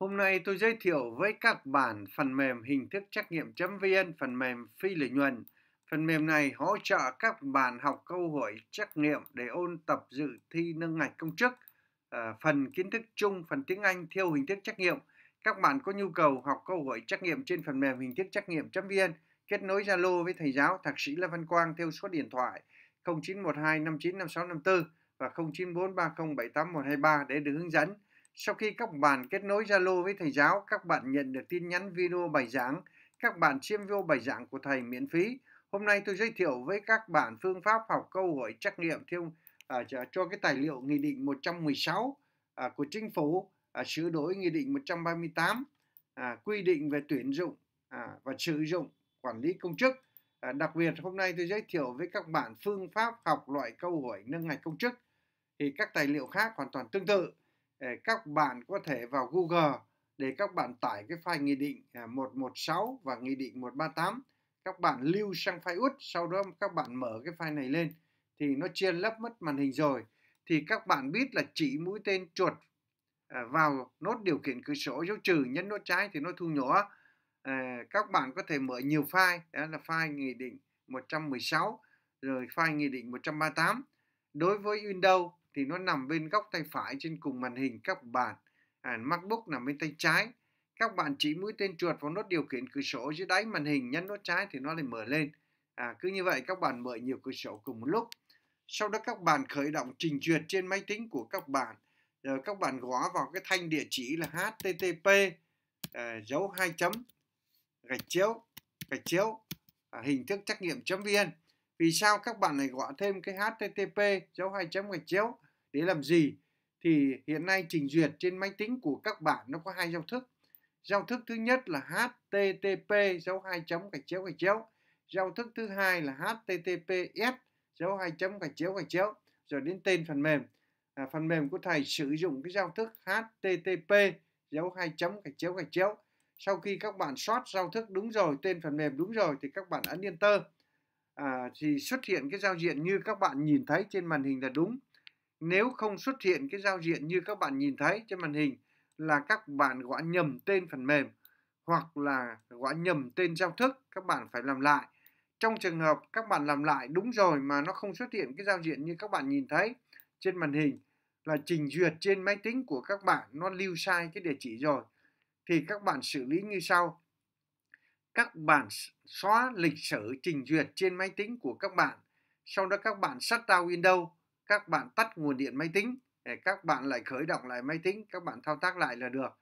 Hôm nay tôi giới thiệu với các bạn phần mềm hình thức trắc nghiệm.vn, phần mềm phi lợi nhuận. Phần mềm này hỗ trợ các bạn học câu hỏi trắc nghiệm để ôn tập dự thi nâng ngạch công chức, à, phần kiến thức chung, phần tiếng Anh theo hình thức trắc nghiệm. Các bạn có nhu cầu học câu hỏi trắc nghiệm trên phần mềm hình thức trắc nghiệm.vn, kết nối Zalo với thầy giáo Thạc sĩ Lê Văn Quang theo số điện thoại 0912 595654 và 0943078123 để được hướng dẫn sau khi các bạn kết nối Zalo với thầy giáo, các bạn nhận được tin nhắn video bài giảng. Các bạn xem video bài giảng của thầy miễn phí. Hôm nay tôi giới thiệu với các bạn phương pháp học câu hỏi trắc nghiệm theo à, cho cái tài liệu Nghị định 116 à, của Chính phủ à, sửa đổi Nghị định 138 à, quy định về tuyển dụng à, và sử dụng quản lý công chức. À, đặc biệt hôm nay tôi giới thiệu với các bạn phương pháp học loại câu hỏi nâng ngạch công chức thì các tài liệu khác hoàn toàn tương tự. Ờ, các bạn có thể vào Google để các bạn tải cái file nghị định 116 à, và nghị định 138 các bạn lưu sang file út sau đó các bạn mở cái file này lên thì nó chia lấp mất màn hình rồi thì các bạn biết là chỉ mũi tên chuột à, vào nốt điều khiển cửa sổ dấu trừ nhấn nốt trái thì nó thu nhỏ ờ, các bạn có thể mở nhiều file đó là file nghị định 116 rồi file nghị định 138 đối với Windows thì nó nằm bên góc tay phải trên cùng màn hình các bạn à, MacBook nằm bên tay trái các bạn chỉ mũi tên chuột vào nút điều khiển cửa sổ dưới đáy màn hình nhấn nút trái thì nó lại mở lên à, cứ như vậy các bạn mở nhiều cửa sổ cùng một lúc sau đó các bạn khởi động trình duyệt trên máy tính của các bạn rồi ờ, các bạn gõ vào cái thanh địa chỉ là http à, ờ, dấu hai chấm gạch chéo gạch chéo à, hình thức trắc nghiệm chấm vn vì sao các bạn lại gọi thêm cái http dấu hai chấm gạch chéo để làm gì thì hiện nay trình duyệt trên máy tính của các bạn nó có hai giao thức giao thức thứ nhất là http dấu hai chấm gạch chéo gạch chéo giao thức thứ hai là https dấu hai chấm gạch chéo gạch chéo rồi đến tên phần mềm à, phần mềm của thầy sử dụng cái giao thức http dấu hai chấm gạch chéo gạch chéo sau khi các bạn soát giao thức đúng rồi tên phần mềm đúng rồi thì các bạn ấn enter à, thì xuất hiện cái giao diện như các bạn nhìn thấy trên màn hình là đúng nếu không xuất hiện cái giao diện như các bạn nhìn thấy trên màn hình là các bạn gõ nhầm tên phần mềm hoặc là gõ nhầm tên giao thức các bạn phải làm lại trong trường hợp các bạn làm lại đúng rồi mà nó không xuất hiện cái giao diện như các bạn nhìn thấy trên màn hình là trình duyệt trên máy tính của các bạn nó lưu sai cái địa chỉ rồi thì các bạn xử lý như sau các bạn xóa lịch sử trình duyệt trên máy tính của các bạn sau đó các bạn shut down Windows các bạn tắt nguồn điện máy tính để các bạn lại khởi động lại máy tính các bạn thao tác lại là được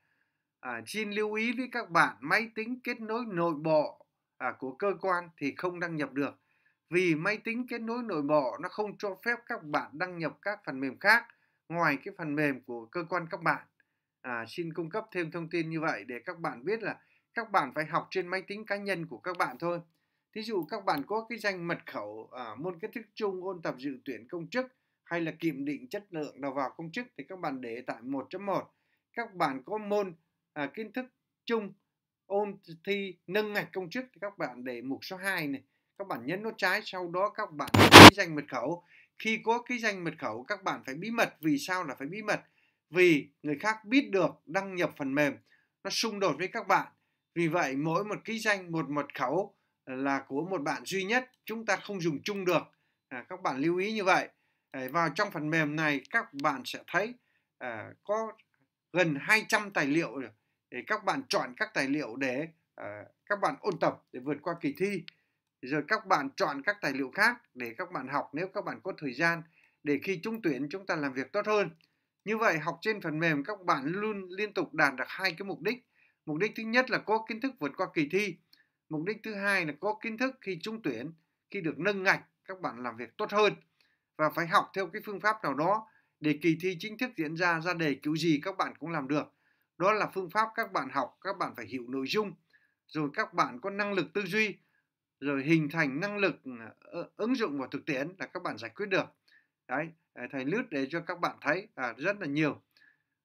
à, xin lưu ý với các bạn máy tính kết nối nội bộ à, của cơ quan thì không đăng nhập được vì máy tính kết nối nội bộ nó không cho phép các bạn đăng nhập các phần mềm khác ngoài cái phần mềm của cơ quan các bạn à, xin cung cấp thêm thông tin như vậy để các bạn biết là các bạn phải học trên máy tính cá nhân của các bạn thôi thí dụ các bạn có cái danh mật khẩu à, môn kiến thức chung ôn tập dự tuyển công chức hay là kiểm định chất lượng đầu vào công chức thì các bạn để tại 1.1 các bạn có môn à, kiến thức chung ôn thi nâng ngạch công chức thì các bạn để mục số 2 này các bạn nhấn nút trái sau đó các bạn ký danh mật khẩu khi có ký danh mật khẩu các bạn phải bí mật vì sao là phải bí mật vì người khác biết được đăng nhập phần mềm nó xung đột với các bạn vì vậy mỗi một ký danh một mật khẩu là của một bạn duy nhất chúng ta không dùng chung được à, các bạn lưu ý như vậy Ờ, vào trong phần mềm này các bạn sẽ thấy à, có gần 200 tài liệu để các bạn chọn các tài liệu để à, các bạn ôn tập để vượt qua kỳ thi. Rồi các bạn chọn các tài liệu khác để các bạn học nếu các bạn có thời gian để khi trúng tuyển chúng ta làm việc tốt hơn. Như vậy học trên phần mềm các bạn luôn liên tục đạt được hai cái mục đích. Mục đích thứ nhất là có kiến thức vượt qua kỳ thi. Mục đích thứ hai là có kiến thức khi trúng tuyển, khi được nâng ngạch các bạn làm việc tốt hơn và phải học theo cái phương pháp nào đó để kỳ thi chính thức diễn ra ra đề kiểu gì các bạn cũng làm được. Đó là phương pháp các bạn học, các bạn phải hiểu nội dung, rồi các bạn có năng lực tư duy, rồi hình thành năng lực ờ, ứng dụng vào thực tiễn là các bạn giải quyết được. Đấy, à, thầy lướt để cho các bạn thấy à, rất là nhiều.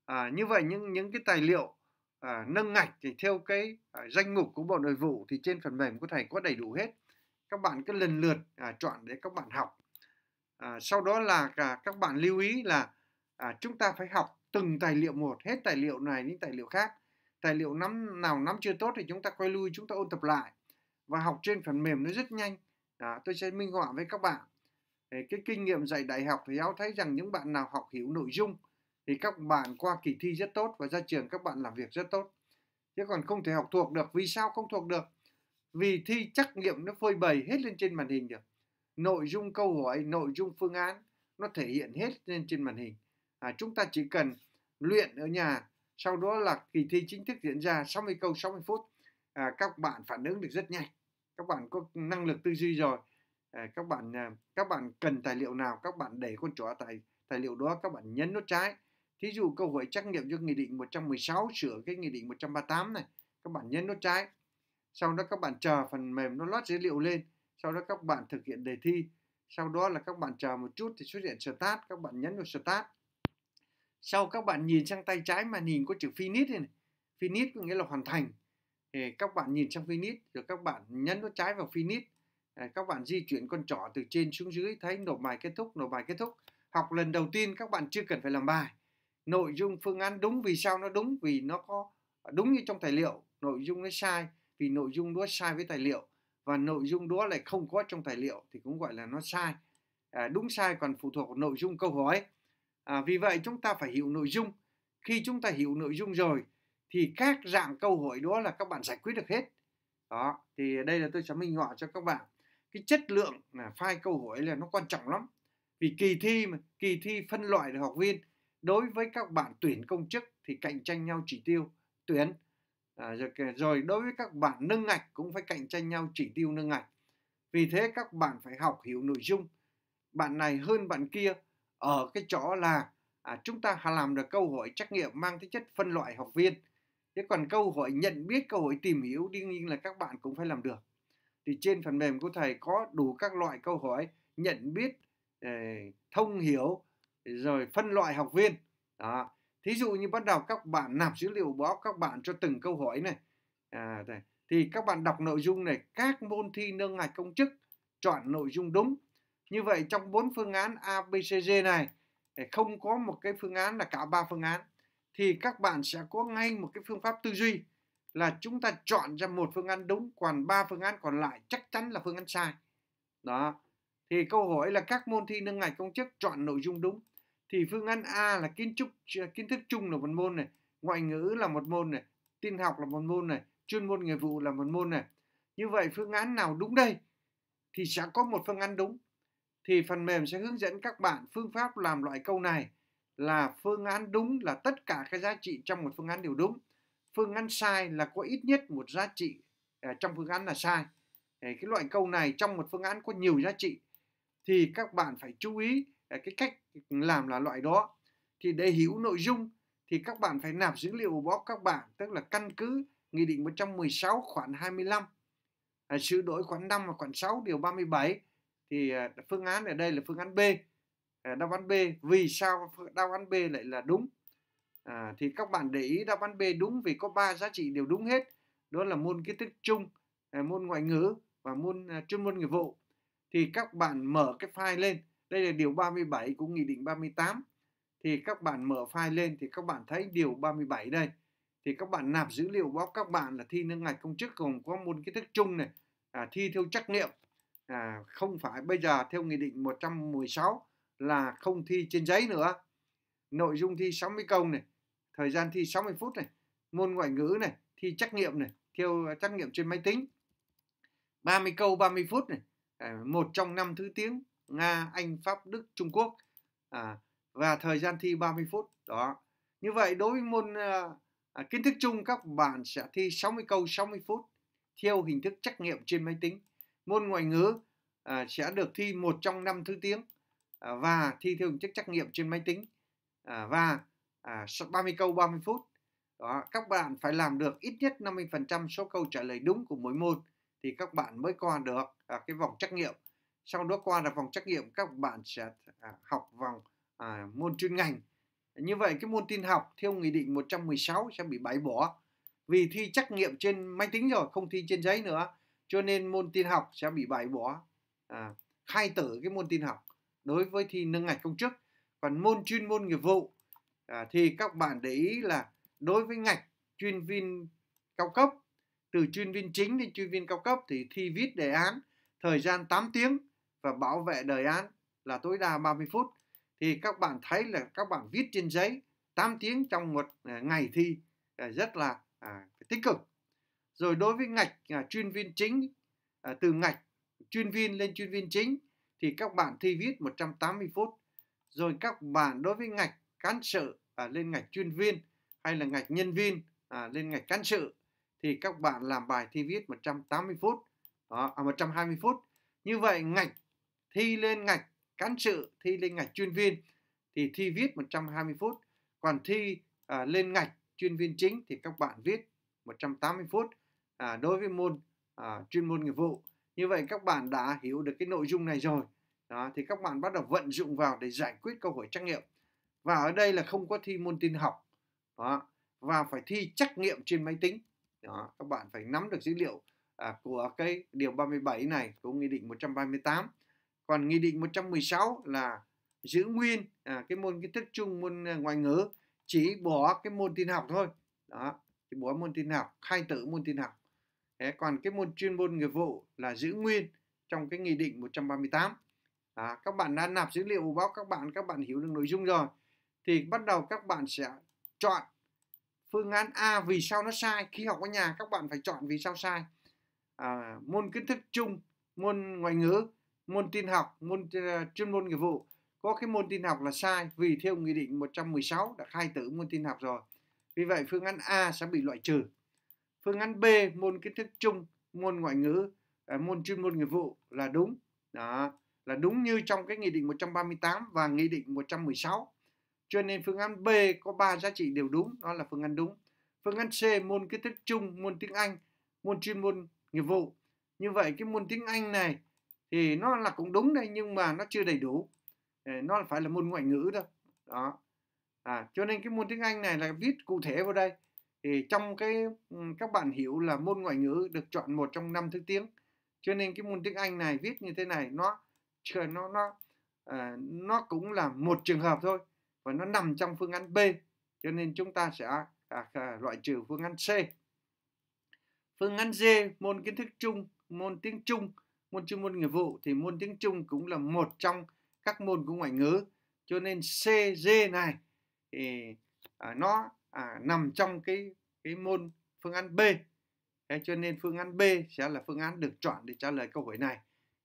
À, như vậy những những cái tài liệu à, nâng ngạch thì theo cái à, danh mục của Bộ Nội vụ thì trên phần mềm của thầy có đầy đủ hết. Các bạn cứ lần lượt à, chọn để các bạn học à, sau đó là cả các bạn lưu ý là à, chúng ta phải học từng tài liệu một hết tài liệu này đến tài liệu khác tài liệu nắm nào nắm chưa tốt thì chúng ta quay lui chúng ta ôn tập lại và học trên phần mềm nó rất nhanh à, tôi sẽ minh họa với các bạn cái kinh nghiệm dạy đại học thì giáo thấy rằng những bạn nào học hiểu nội dung thì các bạn qua kỳ thi rất tốt và ra trường các bạn làm việc rất tốt chứ còn không thể học thuộc được vì sao không thuộc được vì thi trắc nghiệm nó phơi bày hết lên trên màn hình được nội dung câu hỏi, nội dung phương án nó thể hiện hết lên trên màn hình. À, chúng ta chỉ cần luyện ở nhà, sau đó là kỳ thi chính thức diễn ra 60 câu 60 phút. À, các bạn phản ứng được rất nhanh. Các bạn có năng lực tư duy rồi. À, các bạn à, các bạn cần tài liệu nào, các bạn để con chó tài tài liệu đó các bạn nhấn nút trái. Thí dụ câu hỏi trắc nghiệm cho nghị định 116 sửa cái nghị định 138 này, các bạn nhấn nút trái. Sau đó các bạn chờ phần mềm nó lót dữ liệu lên sau đó các bạn thực hiện đề thi sau đó là các bạn chờ một chút thì xuất hiện start các bạn nhấn vào start sau các bạn nhìn sang tay trái màn hình có chữ finish này, này. finish có nghĩa là hoàn thành thì các bạn nhìn sang finish rồi các bạn nhấn nút trái vào finish à, các bạn di chuyển con trỏ từ trên xuống dưới thấy nộp bài kết thúc nộp bài kết thúc học lần đầu tiên các bạn chưa cần phải làm bài nội dung phương án đúng vì sao nó đúng vì nó có đúng như trong tài liệu nội dung nó sai vì nội dung nó sai với tài liệu và nội dung đó lại không có trong tài liệu thì cũng gọi là nó sai à, đúng sai còn phụ thuộc vào nội dung câu hỏi à, vì vậy chúng ta phải hiểu nội dung khi chúng ta hiểu nội dung rồi thì các dạng câu hỏi đó là các bạn giải quyết được hết đó thì đây là tôi sẽ minh họa cho các bạn cái chất lượng là file câu hỏi là nó quan trọng lắm vì kỳ thi mà kỳ thi phân loại được học viên đối với các bạn tuyển công chức thì cạnh tranh nhau chỉ tiêu tuyển à, dạ rồi đối với các bạn nâng ngạch cũng phải cạnh tranh nhau chỉ tiêu nâng ngạch vì thế các bạn phải học hiểu nội dung bạn này hơn bạn kia ở cái chỗ là à, chúng ta làm được câu hỏi trắc nghiệm mang tính chất phân loại học viên thế còn câu hỏi nhận biết câu hỏi tìm hiểu đương nhiên là các bạn cũng phải làm được thì trên phần mềm của thầy có đủ các loại câu hỏi nhận biết ờ, thông hiểu rồi phân loại học viên đó thí dụ như bắt đầu các bạn nạp dữ liệu báo các bạn cho từng câu hỏi này à, đây. thì các bạn đọc nội dung này các môn thi nâng ngạch công chức chọn nội dung đúng như vậy trong bốn phương án ABCD này không có một cái phương án là cả ba phương án thì các bạn sẽ có ngay một cái phương pháp tư duy là chúng ta chọn ra một phương án đúng còn ba phương án còn lại chắc chắn là phương án sai đó thì câu hỏi là các môn thi nâng ngạch công chức chọn nội dung đúng thì phương án A là kiến trúc à, kiến thức chung là một môn này, ngoại ngữ là một môn này, tin học là một môn này, chuyên môn nghiệp vụ là một môn này. Như vậy phương án nào đúng đây thì sẽ có một phương án đúng. Thì phần mềm sẽ hướng dẫn các bạn phương pháp làm loại câu này là phương án đúng là tất cả các giá trị trong một phương án đều đúng. Phương án sai là có ít nhất một giá trị à, trong phương án là sai. Cái loại câu này trong một phương án có nhiều giá trị thì các bạn phải chú ý cái cách làm là loại đó thì để hiểu nội dung thì các bạn phải nạp dữ liệu vào các bạn tức là căn cứ Nghị định 116 khoản 25 sửa đổi khoản 5 và khoản 6 điều 37 thì à, phương án ở đây là phương án B à, đáp án B vì sao đáp án B lại là đúng à, thì các bạn để ý đáp án B đúng vì có ba giá trị đều đúng hết đó là môn kiến thức chung à, môn ngoại ngữ và môn chuyên môn nghiệp vụ thì các bạn mở cái file lên đây là điều 37 của Nghị định 38. Thì các bạn mở file lên thì các bạn thấy điều 37 đây. Thì các bạn nạp dữ liệu báo các bạn là thi nước ngạch công chức gồm có môn kiến thức chung này, à, thi theo trắc nghiệm. À, không phải bây giờ theo Nghị định 116 là không thi trên giấy nữa. Nội dung thi 60 câu này, thời gian thi 60 phút này, môn ngoại ngữ này, thi trắc nghiệm này, theo à, trắc nghiệm trên máy tính. 30 câu 30 phút này, à, một trong năm thứ tiếng Nga, Anh, Pháp, Đức, Trung Quốc à, và thời gian thi 30 phút đó. Như vậy đối với môn ờ, à, kiến thức chung các bạn sẽ thi 60 câu 60 phút theo hình thức trắc nghiệm trên máy tính. Môn ngoại ngữ à, sẽ được thi một trong năm thứ tiếng à, và thi theo hình thức trắc nghiệm trên máy tính à, và à, 30 câu 30 phút. Đó, các bạn phải làm được ít nhất 50% số câu trả lời đúng của mỗi môn thì các bạn mới qua được à, cái vòng trắc nghiệm sau đó qua là vòng trắc nghiệm các bạn sẽ à, học vòng à, môn chuyên ngành như vậy cái môn tin học theo nghị định 116 sẽ bị bãi bỏ vì thi trắc nghiệm trên máy tính rồi không thi trên giấy nữa cho nên môn tin học sẽ bị bãi bỏ à, khai tử cái môn tin học đối với thi nâng ngạch công chức còn môn chuyên môn nghiệp vụ à, thì các bạn để ý là đối với ngạch chuyên viên cao cấp từ chuyên viên chính đến chuyên viên cao cấp thì thi viết đề án thời gian 8 tiếng và bảo vệ đời án là tối đa 30 phút thì các bạn thấy là các bạn viết trên giấy 8 tiếng trong một à, ngày thi à, rất là à, tích cực rồi đối với ngạch à, chuyên viên chính à, từ ngạch chuyên viên lên chuyên viên chính thì các bạn thi viết 180 phút rồi các bạn đối với ngạch cán sự à, lên ngạch chuyên viên hay là ngạch nhân viên à, lên ngạch cán sự thì các bạn làm bài thi viết 180 phút đó, à, 120 phút như vậy ngạch thi lên ngạch cán sự thi lên ngạch chuyên viên thì thi viết 120 phút còn thi à, lên ngạch chuyên viên chính thì các bạn viết 180 phút à, đối với môn à, chuyên môn nghiệp vụ như vậy các bạn đã hiểu được cái nội dung này rồi đó, thì các bạn bắt đầu vận dụng vào để giải quyết câu hỏi trắc nghiệm và ở đây là không có thi môn tin học đó, và phải thi trắc nghiệm trên máy tính đó, các bạn phải nắm được dữ liệu à, của cái điều 37 này của nghị định 138 còn nghị định 116 là giữ nguyên à, cái môn kiến thức chung môn à, ngoại ngữ chỉ bỏ cái môn tin học thôi đó thì bỏ môn tin học khai tử môn tin học Thế còn cái môn chuyên môn nghiệp vụ là giữ nguyên trong cái nghị định 138 à, các bạn đã nạp dữ liệu báo các bạn các bạn hiểu được nội dung rồi thì bắt đầu các bạn sẽ chọn phương án A vì sao nó sai khi học ở nhà các bạn phải chọn vì sao sai à, môn kiến thức chung môn ngoại ngữ môn tin học môn ờ, chuyên môn nghiệp vụ có cái môn tin học là sai vì theo nghị định 116 đã khai tử môn tin học rồi vì vậy phương án A sẽ bị loại trừ phương án B môn kiến thức chung môn ngoại ngữ à, môn chuyên môn nghiệp vụ là đúng đó là đúng như trong cái nghị định 138 và nghị định 116 cho nên phương án B có 3 giá trị đều đúng đó là phương án đúng phương án C môn kiến thức chung môn tiếng Anh môn chuyên môn nghiệp vụ như vậy cái môn tiếng Anh này thì nó là cũng đúng đấy nhưng mà nó chưa đầy đủ ờ, nó phải là môn ngoại ngữ đâu đó à, cho nên cái môn tiếng Anh này là viết cụ thể vào đây thì trong cái ừ, các bạn hiểu là môn ngoại ngữ được chọn một trong năm thứ tiếng cho nên cái môn tiếng Anh này viết như thế này nó nó nó à, nó cũng là một trường hợp thôi và nó nằm trong phương án B cho nên chúng ta sẽ à, à, loại trừ phương án C phương án D môn kiến thức chung môn tiếng Trung môn chuyên môn nghiệp vụ thì môn tiếng Trung cũng là một trong các môn của ngoại ngữ cho nên CG này thì à, nó à, nằm trong cái cái môn phương án B Thế cho nên phương án B sẽ là phương án được chọn để trả lời câu hỏi này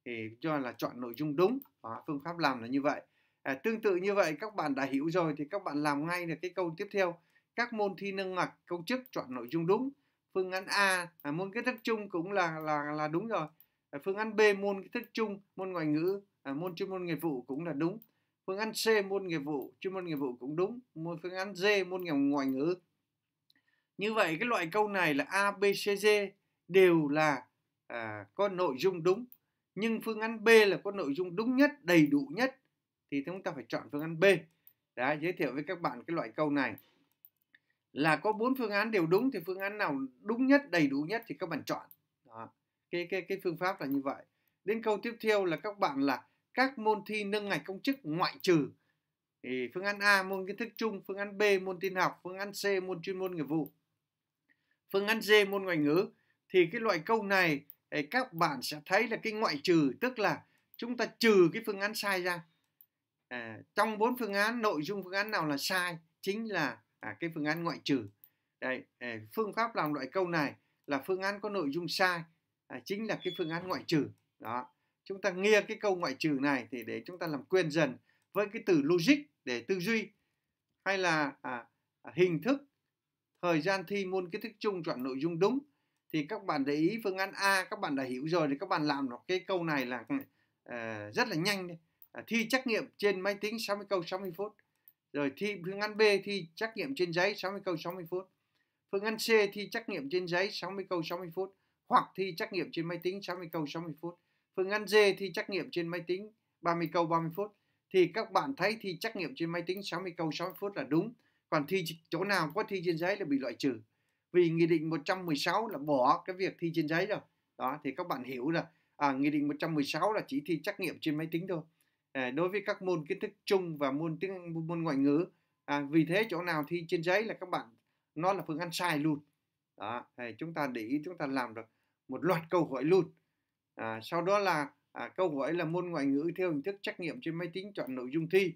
thì cho là chọn nội dung đúng à, phương pháp làm là như vậy à, tương tự như vậy các bạn đã hiểu rồi thì các bạn làm ngay được cái câu tiếp theo các môn thi nâng ngạch công chức chọn nội dung đúng phương án A à, môn kiến thức chung cũng là là là đúng rồi Phương án B môn kiến thức chung, môn ngoại ngữ, à, môn chuyên môn nghiệp vụ cũng là đúng. Phương án C môn nghiệp vụ, chuyên môn nghiệp vụ cũng đúng. Môn phương án D môn nghiệp ngoại ngữ. Như vậy cái loại câu này là A, B, C, D đều là à, có nội dung đúng. Nhưng phương án B là có nội dung đúng nhất, đầy đủ nhất thì chúng ta phải chọn phương án B. Đã giới thiệu với các bạn cái loại câu này là có bốn phương án đều đúng thì phương án nào đúng nhất, đầy đủ nhất thì các bạn chọn cái cái cái phương pháp là như vậy đến câu tiếp theo là các bạn là các môn thi nâng ngạch công chức ngoại trừ thì phương án A môn kiến thức chung phương án B môn tin học phương án C môn chuyên môn nghiệp vụ phương án D môn ngoại ngữ thì cái loại câu này thì các bạn sẽ thấy là cái ngoại trừ tức là chúng ta trừ cái phương án sai ra à, trong bốn phương án nội dung phương án nào là sai chính là à, cái phương án ngoại trừ đây à, phương pháp làm loại câu này là phương án có nội dung sai à, chính là cái phương án ngoại trừ đó chúng ta nghe cái câu ngoại trừ này thì để chúng ta làm quen dần với cái từ logic để tư duy hay là à, à hình thức thời gian thi môn kiến thức chung chọn nội dung đúng thì các bạn để ý phương án A các bạn đã hiểu rồi thì các bạn làm nó cái câu này là à, rất là nhanh đấy. À, thi trắc nghiệm trên máy tính 60 câu 60 phút rồi thi phương án B thi trắc nghiệm trên giấy 60 câu 60 phút phương án C thi trắc nghiệm trên giấy 60 câu 60 phút hoặc thi trắc nghiệm trên máy tính 60 câu 60 phút. Phương án D thi trắc nghiệm trên máy tính 30 câu 30 phút thì các bạn thấy thi trắc nghiệm trên máy tính 60 câu 60 phút là đúng. Còn thi chỗ nào có thi trên giấy là bị loại trừ. Vì Nghị định 116 là bỏ cái việc thi trên giấy rồi. Đó, thì các bạn hiểu là à, Nghị định 116 là chỉ thi trắc nghiệm trên máy tính thôi. À, đối với các môn kiến thức chung và môn tiếng môn ngoại ngữ. À, vì thế chỗ nào thi trên giấy là các bạn nó là phương án sai luôn. Đó, thì chúng ta để ý chúng ta làm được một loạt câu hỏi luôn à, sau đó là à, câu hỏi là môn ngoại ngữ theo hình thức trách nhiệm trên máy tính chọn nội dung thi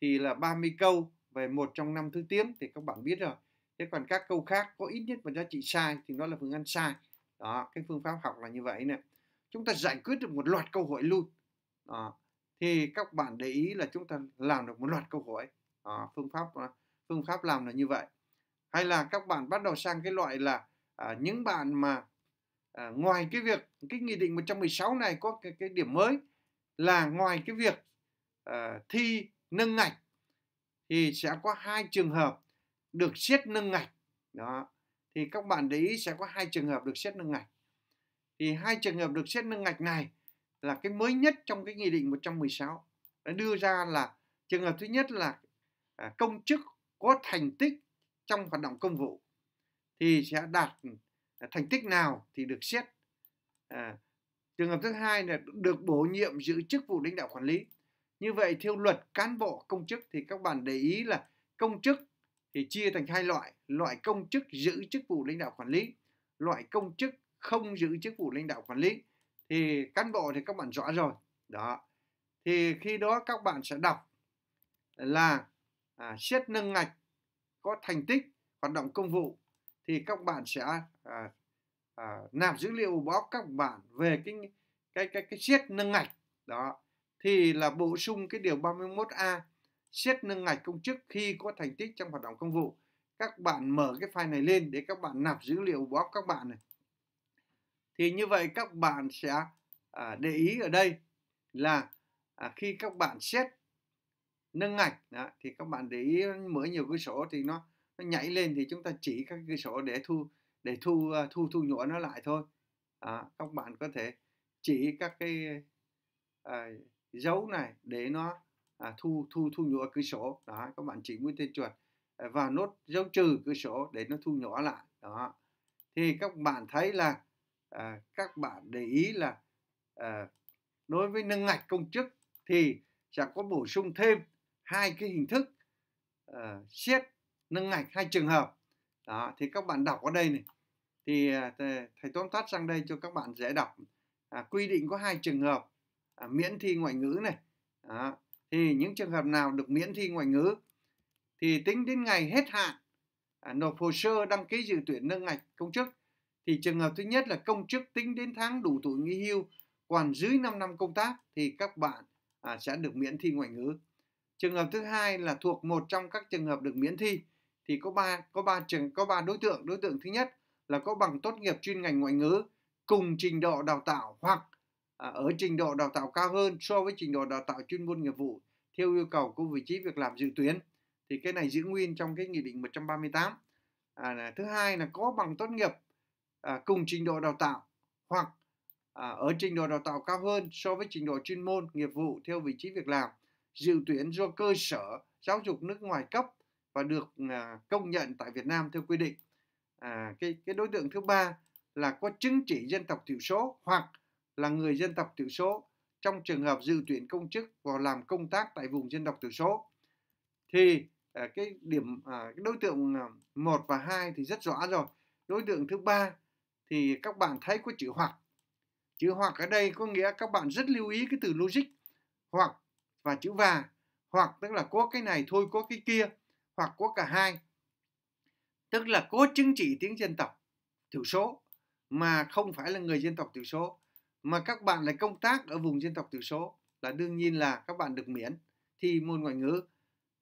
thì là 30 câu về một trong năm thứ tiếng thì các bạn biết rồi thế còn các câu khác có ít nhất một giá trị sai thì nó là phương án sai đó cái phương pháp học là như vậy nè chúng ta giải quyết được một loạt câu hỏi luôn đó. thì các bạn để ý là chúng ta làm được một loạt câu hỏi đó. phương pháp à, phương pháp làm là như vậy hay là các bạn bắt đầu sang cái loại là à, những bạn mà à, ngoài cái việc cái nghị định 116 này có cái, cái điểm mới là ngoài cái việc à, thi nâng ngạch thì sẽ có hai trường hợp được xét nâng ngạch đó thì các bạn để ý sẽ có hai trường hợp được xét nâng ngạch thì hai trường hợp được xét nâng ngạch này là cái mới nhất trong cái nghị định 116 đã đưa ra là trường hợp thứ nhất là à, công chức có thành tích trong hoạt động công vụ thì sẽ đạt thành tích nào thì được xét à, trường hợp thứ hai là được bổ nhiệm giữ chức vụ lãnh đạo quản lý như vậy theo luật cán bộ công chức thì các bạn để ý là công chức thì chia thành hai loại loại công chức giữ chức vụ lãnh đạo quản lý loại công chức không giữ chức vụ lãnh đạo quản lý thì cán bộ thì các bạn rõ rồi đó thì khi đó các bạn sẽ đọc là à, xét nâng ngạch có thành tích hoạt động công vụ thì các bạn sẽ à, à, nạp dữ liệu báo các bạn về cái cái cái cái siết nâng ngạch đó thì là bổ sung cái điều 31A xét nâng ngạch công chức khi có thành tích trong hoạt động công vụ các bạn mở cái file này lên để các bạn nạp dữ liệu báo các bạn này thì như vậy các bạn sẽ à, để ý ở đây là à, khi các bạn xét nâng ngạch đó, thì các bạn để ý mới nhiều cái số thì nó nó nhảy lên thì chúng ta chỉ các cái số để thu để thu ờ, thu thu nhỏ nó lại thôi à, các bạn có thể chỉ các cái à, dấu này để nó à, thu thu thu nhỏ cửa sổ đó các bạn chỉ mũi tên chuột ờ, và nốt dấu trừ cửa sổ để nó thu nhỏ lại đó thì các bạn thấy là à, các bạn để ý là à, đối với nâng ngạch công chức thì sẽ có bổ sung thêm hai cái hình thức uh, siết nâng ngạch hai trường hợp đó thì các bạn đọc ở đây này thì à, thầy tóm tắt sang đây cho các bạn dễ đọc à, quy định có hai trường hợp à, miễn thi ngoại ngữ này đó. thì những trường hợp nào được miễn thi ngoại ngữ thì tính đến ngày hết hạn à, nộp hồ sơ đăng ký dự tuyển nâng ngạch công chức thì trường hợp thứ nhất là công chức tính đến tháng đủ tuổi nghỉ hưu còn dưới 5 năm công tác thì các bạn à, sẽ được miễn thi ngoại ngữ trường hợp thứ hai là thuộc một trong các trường hợp được miễn thi thì có ba có ba trường có ba đối tượng đối tượng thứ nhất là có bằng tốt nghiệp chuyên ngành ngoại ngữ cùng trình độ đào tạo hoặc à, ở trình độ đào tạo cao hơn so với trình độ đào tạo chuyên môn nghiệp vụ theo yêu cầu của vị trí việc làm dự tuyến thì cái này giữ nguyên trong cái nghị định 138 à, thứ hai là có bằng tốt nghiệp à, cùng trình độ đào tạo hoặc à, ở trình độ đào tạo cao hơn so với trình độ chuyên môn nghiệp vụ theo vị trí việc làm dự tuyển do cơ sở giáo dục nước ngoài cấp và được à, công nhận tại Việt Nam theo quy định. À, cái cái đối tượng thứ ba là có chứng chỉ dân tộc thiểu số hoặc là người dân tộc thiểu số trong trường hợp dự tuyển công chức vào làm công tác tại vùng dân tộc thiểu số thì à, cái điểm à, cái đối tượng à, một và hai thì rất rõ rồi đối tượng thứ ba thì các bạn thấy có chữ hoặc chữ hoặc ở đây có nghĩa các bạn rất lưu ý cái từ logic hoặc và chữ và hoặc tức là có cái này thôi có cái kia hoặc quốc cả hai tức là có chứng chỉ tiếng dân tộc thiểu số mà không phải là người dân tộc thiểu số mà các bạn lại công tác ở vùng dân tộc thiểu số là đương nhiên là các bạn được miễn thi môn ngoại ngữ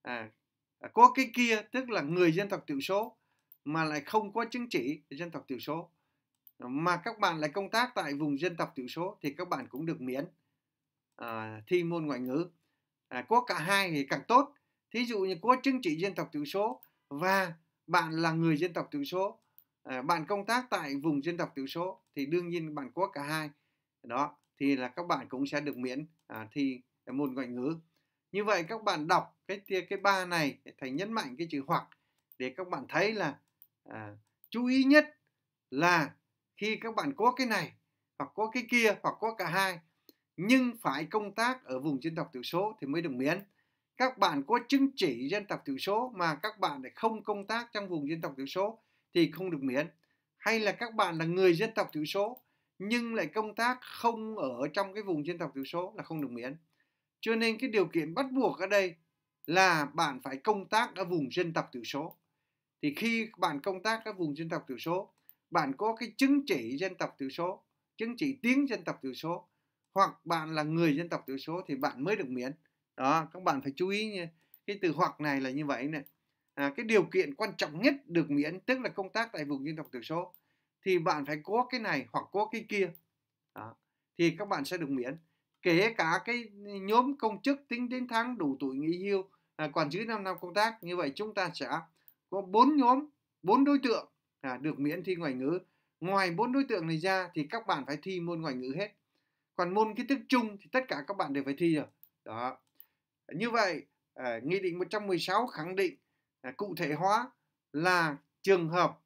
à, à, có cái kia tức là người dân tộc thiểu số mà lại không có chứng chỉ dân tộc thiểu số mà các bạn lại công tác tại vùng dân tộc thiểu số thì các bạn cũng được miễn à, thi môn ngoại ngữ à, có cả hai thì càng tốt thí dụ như có chứng chỉ dân tộc thiểu số và bạn là người dân tộc thiểu số à, bạn công tác tại vùng dân tộc thiểu số thì đương nhiên bạn có cả hai đó thì là các bạn cũng sẽ được miễn à, thi môn ngoại ngữ như vậy các bạn đọc cái tia cái ba này thành nhấn mạnh cái chữ hoặc để các bạn thấy là à, chú ý nhất là khi các bạn có cái này hoặc có cái kia hoặc có cả hai nhưng phải công tác ở vùng dân tộc thiểu số thì mới được miễn các bạn có chứng chỉ dân tộc thiểu số mà các bạn lại không công tác trong vùng dân tộc thiểu số thì không được miễn hay là các bạn là người dân tộc thiểu số nhưng lại công tác không ở trong cái vùng dân tộc thiểu số là không được miễn cho nên cái điều kiện bắt buộc ở đây là bạn phải công tác ở vùng dân tộc thiểu số thì khi bạn công tác ở vùng dân tộc thiểu số bạn có cái chứng chỉ dân tộc thiểu số chứng chỉ tiếng dân tộc thiểu số hoặc bạn là người dân tộc thiểu số thì bạn mới được miễn đó các bạn phải chú ý nha cái từ hoặc này là như vậy này à, cái điều kiện quan trọng nhất được miễn tức là công tác tại vùng dân tộc thiểu số thì bạn phải có cái này hoặc có cái kia đó. thì các bạn sẽ được miễn kể cả cái nhóm công chức tính đến tháng đủ tuổi nghỉ hưu à, quản dưới 5 năm công tác như vậy chúng ta sẽ có bốn nhóm bốn đối tượng à, được miễn thi ngoại ngữ ngoài bốn đối tượng này ra thì các bạn phải thi môn ngoại ngữ hết còn môn kiến thức chung thì tất cả các bạn đều phải thi rồi đó như vậy, ờ, Nghị định 116 khẳng định ờ, cụ thể hóa là trường hợp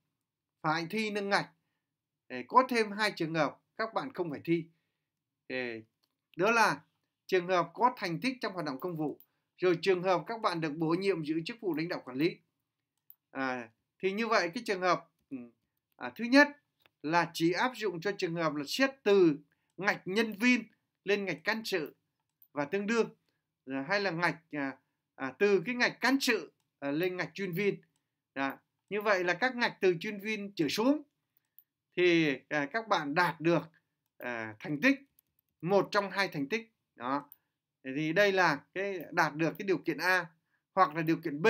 phải thi nâng ngạch. Ờ, có thêm hai trường hợp các bạn không phải thi. Đó là trường hợp có thành tích trong hoạt động công vụ, rồi trường hợp các bạn được bổ nhiệm giữ chức vụ lãnh đạo quản lý. thì như vậy cái trường hợp ừ, à, thứ nhất là chỉ áp dụng cho trường hợp là xét từ ngạch nhân viên lên ngạch cán sự và tương đương Ờ, hay là ngạch à, à, từ cái ngạch cán sự à, lên ngạch chuyên viên à, như vậy là các ngạch từ chuyên viên trở xuống thì à, các bạn đạt được à, thành tích một trong hai thành tích đó thì đây là cái đạt được cái điều kiện A hoặc là điều kiện B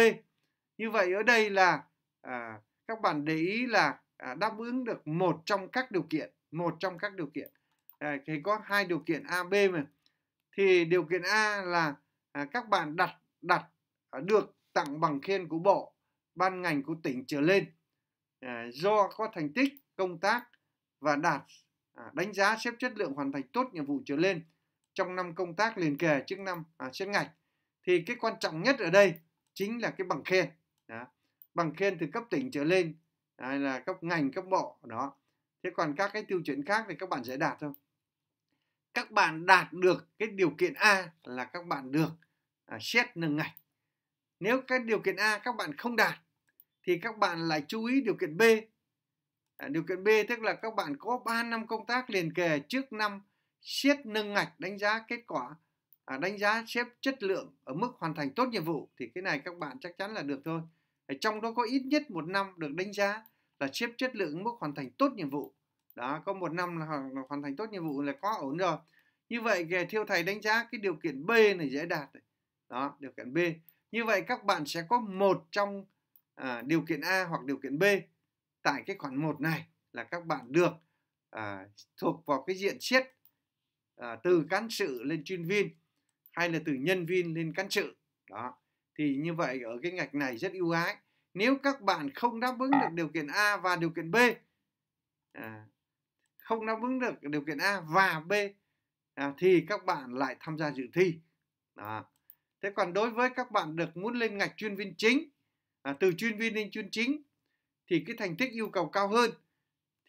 như vậy ở đây là à, các bạn để ý là à, đáp ứng được một trong các điều kiện một trong các điều kiện à, thì có hai điều kiện A B mà thì điều kiện A là À, các bạn đặt đặt à, được tặng bằng khen của bộ ban ngành của tỉnh trở lên à, do có thành tích công tác và đạt đánh giá xếp chất lượng hoàn thành tốt nhiệm vụ trở lên trong năm công tác liền kề trước năm à, trước ngạch thì cái quan trọng nhất ở đây chính là cái bằng khen đó. bằng khen từ cấp tỉnh trở lên hay là cấp ngành cấp bộ đó thế còn các cái tiêu chuẩn khác thì các bạn sẽ đạt thôi các bạn đạt được cái điều kiện A là các bạn được à, xét nâng ngạch. Nếu cái điều kiện A các bạn không đạt thì các bạn lại chú ý điều kiện B. À, điều kiện B tức là các bạn có 3 năm công tác liền kề trước năm xét nâng ngạch đánh giá kết quả à, đánh giá xếp chất lượng ở mức hoàn thành tốt nhiệm vụ thì cái này các bạn chắc chắn là được thôi. Ở trong đó có ít nhất một năm được đánh giá là xếp chất lượng mức hoàn thành tốt nhiệm vụ đó có một năm là hoàn thành tốt nhiệm vụ là quá ổn rồi như vậy kìa thiêu thầy đánh giá cái điều kiện b này dễ đạt đó điều kiện b như vậy các bạn sẽ có một trong à, điều kiện a hoặc điều kiện b tại cái khoản 1 này là các bạn được à, thuộc vào cái diện xét à, từ cán sự lên chuyên viên hay là từ nhân viên lên cán sự đó thì như vậy ở cái ngạch này rất ưu ái nếu các bạn không đáp ứng được điều kiện a và điều kiện b à, không đáp ứng được điều kiện A và B à, thì các bạn lại tham gia dự thi đó. thế còn đối với các bạn được muốn lên ngạch chuyên viên chính à, từ chuyên viên lên chuyên chính thì cái thành tích yêu cầu cao hơn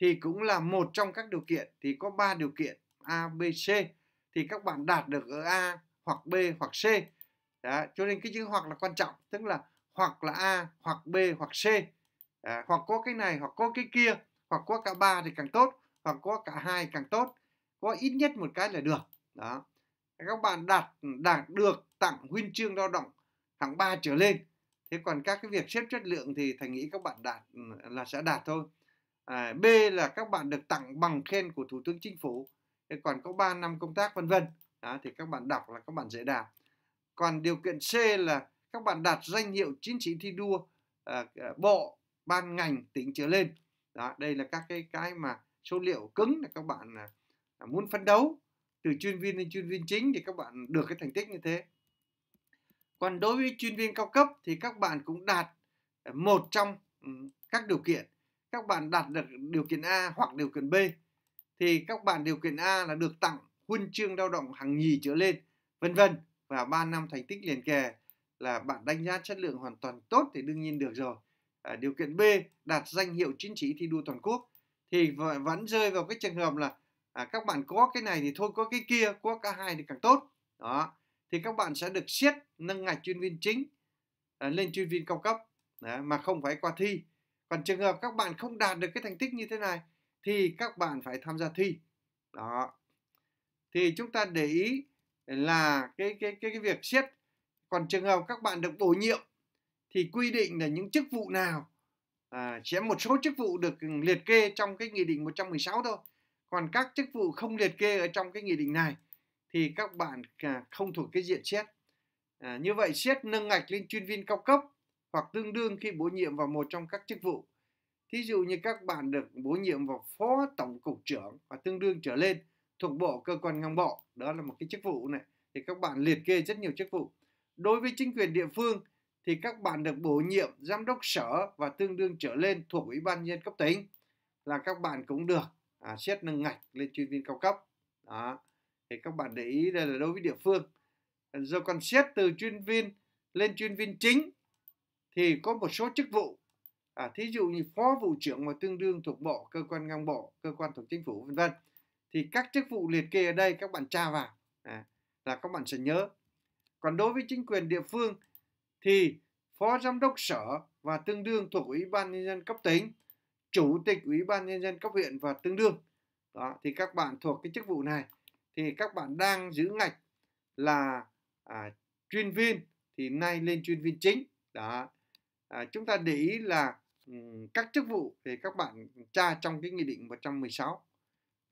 thì cũng là một trong các điều kiện thì có 3 điều kiện A, B, C thì các bạn đạt được ở A hoặc B hoặc C đó. cho nên cái chữ hoặc là quan trọng tức là hoặc là A hoặc B hoặc C à, hoặc có cái này hoặc có cái kia hoặc có cả ba thì càng tốt hoặc có cả hai càng tốt có ít nhất một cái là được đó các bạn đạt đạt được tặng huân chương lao động hạng 3 trở lên thế còn các cái việc xếp chất lượng thì thành nghĩ các bạn đạt ừ, là sẽ đạt thôi à, b là các bạn được tặng bằng khen của thủ tướng chính phủ thế còn có 3 năm công tác vân vân đó thì các bạn đọc là các bạn dễ đạt còn điều kiện c là các bạn đạt danh hiệu chính trị thi đua à, bộ ban ngành tỉnh trở lên đó đây là các cái cái mà số liệu cứng là các bạn à, à, muốn phấn đấu từ chuyên viên đến chuyên viên chính thì các bạn được cái thành tích như thế còn đối với chuyên viên cao cấp thì các bạn cũng đạt à, một trong ừ, các điều kiện các bạn đạt được điều kiện A hoặc điều kiện B thì các bạn điều kiện A là được tặng huân chương lao động hàng nhì trở lên vân vân và 3 năm thành tích liền kề là bạn đánh giá chất lượng hoàn toàn tốt thì đương nhiên được rồi à, điều kiện B đạt danh hiệu chính trị thi đua toàn quốc thì vẫn rơi vào cái trường hợp là à, các bạn có cái này thì thôi có cái kia có cả hai thì càng tốt đó thì các bạn sẽ được siết nâng ngạch chuyên viên chính à, lên chuyên viên cao cấp đó, mà không phải qua thi còn trường hợp các bạn không đạt được cái thành tích như thế này thì các bạn phải tham gia thi đó thì chúng ta để ý là cái cái cái, cái việc siết còn trường hợp các bạn được bổ nhiệm thì quy định là những chức vụ nào à, chỉ một số chức vụ được liệt kê trong cái nghị định 116 thôi còn các chức vụ không liệt kê ở trong cái nghị định này thì các bạn à, không thuộc cái diện xét à, như vậy xét nâng ngạch lên chuyên viên cao cấp hoặc tương đương khi bổ nhiệm vào một trong các chức vụ thí dụ như các bạn được bổ nhiệm vào phó tổng cục trưởng và tương đương trở lên thuộc bộ cơ quan ngang bộ đó là một cái chức vụ này thì các bạn liệt kê rất nhiều chức vụ đối với chính quyền địa phương thì các bạn được bổ nhiệm giám đốc sở và tương đương trở lên thuộc Ủy ban nhân cấp tỉnh là các bạn cũng được à, xét nâng ngạch lên chuyên viên cao cấp. Đó. Thì các bạn để ý đây là đối với địa phương. do còn xét từ chuyên viên lên chuyên viên chính thì có một số chức vụ à, thí dụ như phó vụ trưởng và tương đương thuộc bộ cơ quan ngang bộ cơ quan thuộc chính phủ vân vân thì các chức vụ liệt kê ở đây các bạn tra vào à, là các bạn sẽ nhớ còn đối với chính quyền địa phương thì phó giám đốc sở và tương đương thuộc ủy ban nhân dân cấp tỉnh chủ tịch ủy ban nhân dân cấp huyện và tương đương đó thì các bạn thuộc cái chức vụ này thì các bạn đang giữ ngạch là à, chuyên viên thì nay lên chuyên viên chính đó à, chúng ta để ý là um, các chức vụ thì các bạn tra trong cái nghị định 116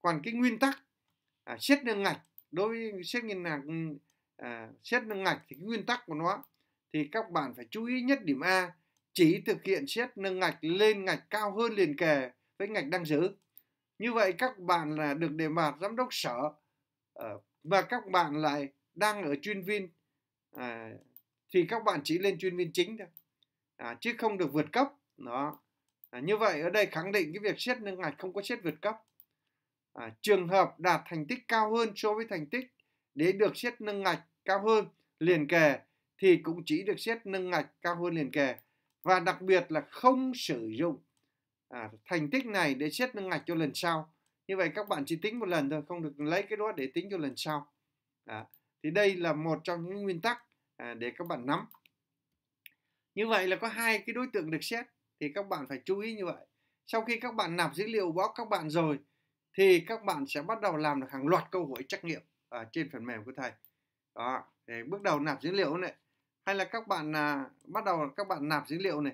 còn cái nguyên tắc à, siết nâng ngạch đối với xét ngân hàng ừ, à, siết nâng ngạch thì cái nguyên tắc của nó thì các bạn phải chú ý nhất điểm A chỉ thực hiện xét nâng ngạch lên ngạch cao hơn liền kề với ngạch đang giữ. Như vậy các bạn là được đề bạt giám đốc sở ờ, và các bạn lại đang ở chuyên viên à, thì các bạn chỉ lên chuyên viên chính thôi à, chứ không được vượt cấp đó à, như vậy ở đây khẳng định cái việc xét nâng ngạch không có xét vượt cấp à, trường hợp đạt thành tích cao hơn so với thành tích để được xét nâng ngạch cao hơn liền kề thì cũng chỉ được xét nâng ngạch cao hơn liền kề và đặc biệt là không sử dụng à, thành tích này để xét nâng ngạch cho lần sau như vậy các bạn chỉ tính một lần thôi không được lấy cái đó để tính cho lần sau à, thì đây là một trong những nguyên tắc à, để các bạn nắm như vậy là có hai cái đối tượng được xét thì các bạn phải chú ý như vậy sau khi các bạn nạp dữ liệu báo các bạn rồi thì các bạn sẽ bắt đầu làm được hàng loạt câu hỏi trắc nghiệm ở à, trên phần mềm của thầy đó thì bước đầu nạp dữ liệu này hay là các bạn à, bắt đầu các bạn nạp dữ liệu này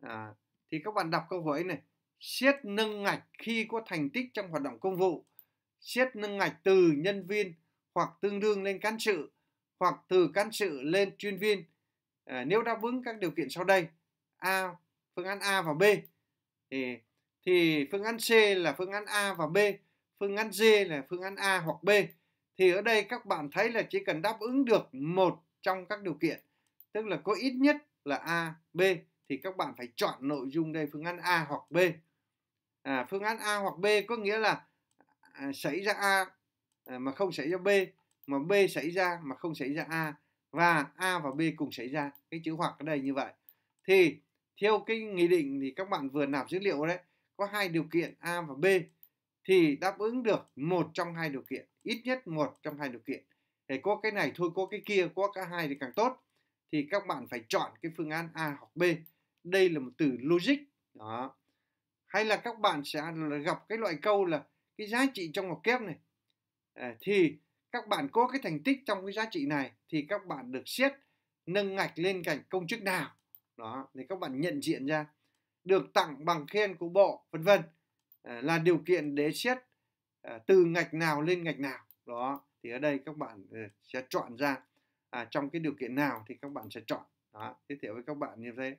à, thì các bạn đọc câu hỏi này siết nâng ngạch khi có thành tích trong hoạt động công vụ siết nâng ngạch từ nhân viên hoặc tương đương lên cán sự hoặc từ cán sự lên chuyên viên à, nếu đáp ứng các điều kiện sau đây a phương án a và b thì thì phương án c là phương án a và b phương án d là phương án a hoặc b thì ở đây các bạn thấy là chỉ cần đáp ứng được một trong các điều kiện tức là có ít nhất là A, B thì các bạn phải chọn nội dung đây phương án A hoặc B. À, phương án A hoặc B có nghĩa là à, xảy ra A à, mà không xảy ra B, mà B xảy ra mà không xảy ra A và A và B cùng xảy ra. Cái chữ hoặc ở đây như vậy. Thì theo cái nghị định thì các bạn vừa nạp dữ liệu đấy, có hai điều kiện A và B thì đáp ứng được một trong hai điều kiện, ít nhất một trong hai điều kiện. để có cái này thôi, có cái kia, có cả hai thì càng tốt thì các bạn phải chọn cái phương án A hoặc B. Đây là một từ logic. Đó. Hay là các bạn sẽ gặp cái loại câu là cái giá trị trong ngoặc kép này à, thì các bạn có cái thành tích trong cái giá trị này thì các bạn được xét nâng ngạch lên cảnh công chức nào đó thì các bạn nhận diện ra được tặng bằng khen của bộ vân vân à, là điều kiện để xét à, từ ngạch nào lên ngạch nào đó thì ở đây các bạn à, sẽ chọn ra à, trong cái điều kiện nào thì các bạn sẽ chọn đó giới thiệu với các bạn như thế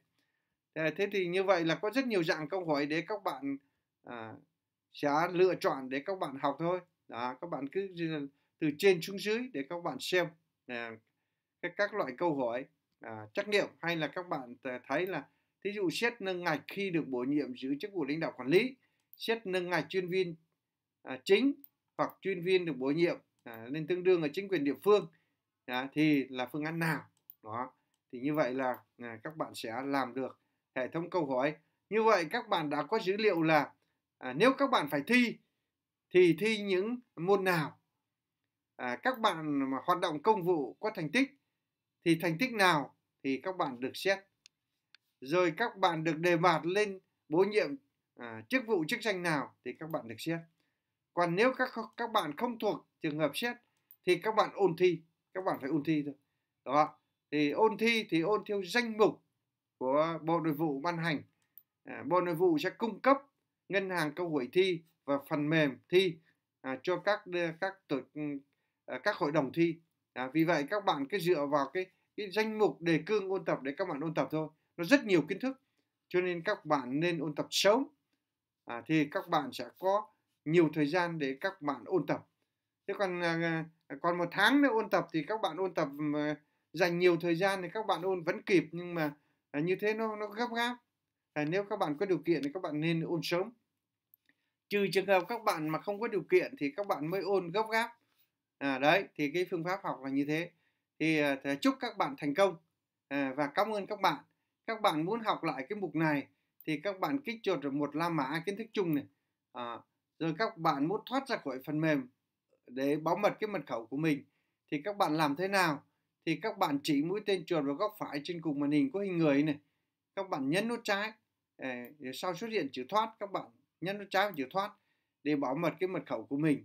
thế thì như vậy là có rất nhiều dạng câu hỏi để các bạn à, sẽ lựa chọn để các bạn học thôi đó các bạn cứ từ trên xuống dưới để các bạn xem à, các, các loại câu hỏi à, trắc nghiệm hay là các bạn thấy là thí dụ xét nâng ngạch khi được bổ nhiệm giữ chức vụ lãnh đạo quản lý xét nâng ngạch chuyên viên à, chính hoặc chuyên viên được bổ nhiệm à, lên tương đương ở chính quyền địa phương đã, thì là phương án nào đó thì như vậy là à, các bạn sẽ làm được hệ thống câu hỏi như vậy các bạn đã có dữ liệu là à, nếu các bạn phải thi thì thi những môn nào à, các bạn mà hoạt động công vụ có thành tích thì thành tích nào thì các bạn được xét rồi các bạn được đề bạt lên bổ nhiệm à, chức vụ chức danh nào thì các bạn được xét còn nếu các các bạn không thuộc trường hợp xét thì các bạn ôn thi các bạn phải ôn thi thôi đó thì ôn thi thì ôn theo danh mục của bộ nội vụ ban hành à, bộ nội vụ sẽ cung cấp ngân hàng câu hỏi thi và phần mềm thi à, cho các à, các tổ à, các hội đồng thi à, vì vậy các bạn cứ dựa vào cái cái danh mục đề cương ôn tập để các bạn ôn tập thôi nó rất nhiều kiến thức cho nên các bạn nên ôn tập sớm à, thì các bạn sẽ có nhiều thời gian để các bạn ôn tập thế còn à, còn một tháng nữa ôn tập thì các bạn ôn tập ờ, dành nhiều thời gian thì các bạn ôn vẫn kịp nhưng mà à, như thế nó nó gấp gáp à, nếu các bạn có điều kiện thì các bạn nên ôn sớm trừ trường hợp các bạn mà không có điều kiện thì các bạn mới ôn gấp gáp à, đấy thì cái phương pháp học là như thế thì, ờ, thì chúc các bạn thành công à, và cảm ơn các bạn các bạn muốn học lại cái mục này thì các bạn kích chuột một la mã kiến thức chung này à, rồi các bạn muốn thoát ra khỏi phần mềm để bảo mật cái mật khẩu của mình thì các bạn làm thế nào thì các bạn chỉ mũi tên chuột vào góc phải trên cùng màn hình có hình người này các bạn nhấn nút trái để sau xuất hiện chữ thoát các bạn nhấn nút trái và chữ thoát để bảo mật cái mật khẩu của mình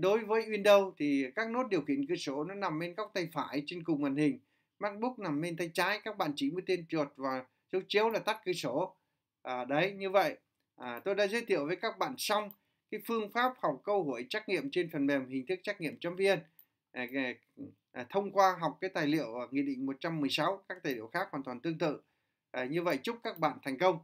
đối với Windows thì các nút điều khiển cửa sổ nó nằm bên góc tay phải trên cùng màn hình MacBook nằm bên tay trái các bạn chỉ mũi tên chuột và dấu chiếu là tắt cửa sổ à, đấy như vậy à, tôi đã giới thiệu với các bạn xong cái phương pháp học câu hỏi trắc nghiệm trên phần mềm hình thức trắc nghiệm chấm viên à, à, thông qua học cái tài liệu à, nghị định 116 các tài liệu khác hoàn toàn tương tự như vậy chúc các bạn thành công